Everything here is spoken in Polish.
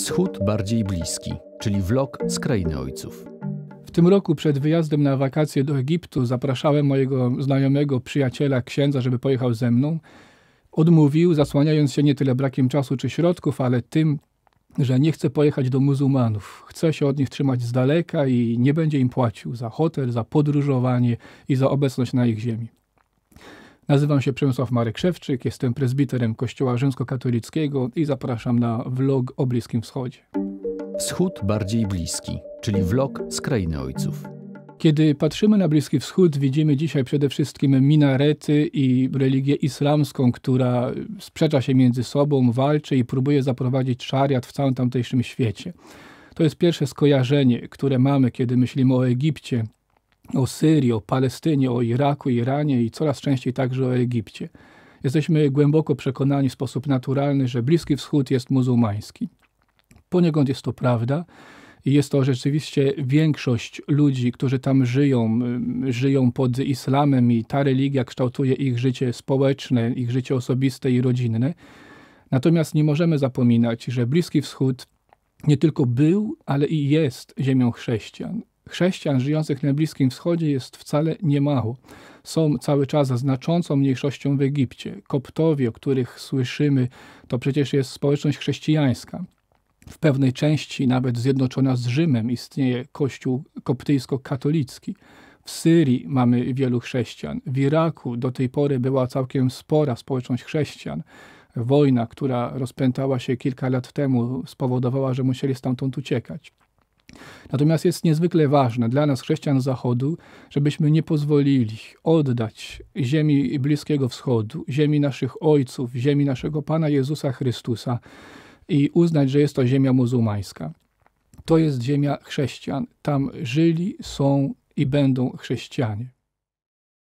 Wschód bardziej bliski, czyli vlog z krainy ojców. W tym roku przed wyjazdem na wakacje do Egiptu zapraszałem mojego znajomego przyjaciela księdza, żeby pojechał ze mną. Odmówił, zasłaniając się nie tyle brakiem czasu czy środków, ale tym, że nie chce pojechać do muzułmanów. Chce się od nich trzymać z daleka i nie będzie im płacił za hotel, za podróżowanie i za obecność na ich ziemi. Nazywam się Przemysław Marek Szewczyk, jestem prezbiterem Kościoła Rzymskokatolickiego i zapraszam na vlog o Bliskim Wschodzie. Wschód bardziej bliski, czyli vlog z krainy ojców. Kiedy patrzymy na Bliski Wschód, widzimy dzisiaj przede wszystkim minarety i religię islamską, która sprzecza się między sobą, walczy i próbuje zaprowadzić szariat w całym tamtejszym świecie. To jest pierwsze skojarzenie, które mamy, kiedy myślimy o Egipcie, o Syrii, o Palestynie, o Iraku, Iranie i coraz częściej także o Egipcie. Jesteśmy głęboko przekonani w sposób naturalny, że Bliski Wschód jest muzułmański. Poniekąd jest to prawda i jest to rzeczywiście większość ludzi, którzy tam żyją, y, żyją pod islamem i ta religia kształtuje ich życie społeczne, ich życie osobiste i rodzinne. Natomiast nie możemy zapominać, że Bliski Wschód nie tylko był, ale i jest ziemią chrześcijan. Chrześcijan żyjących na Bliskim Wschodzie jest wcale niemało. Są cały czas znaczącą mniejszością w Egipcie. Koptowie, o których słyszymy, to przecież jest społeczność chrześcijańska. W pewnej części, nawet zjednoczona z Rzymem, istnieje kościół koptyjsko-katolicki. W Syrii mamy wielu chrześcijan. W Iraku do tej pory była całkiem spora społeczność chrześcijan. Wojna, która rozpętała się kilka lat temu, spowodowała, że musieli stamtąd uciekać. Natomiast jest niezwykle ważne dla nas, chrześcijan Zachodu, żebyśmy nie pozwolili oddać ziemi Bliskiego Wschodu, ziemi naszych ojców, ziemi naszego Pana Jezusa Chrystusa i uznać, że jest to ziemia muzułmańska. To jest ziemia chrześcijan. Tam żyli, są i będą chrześcijanie.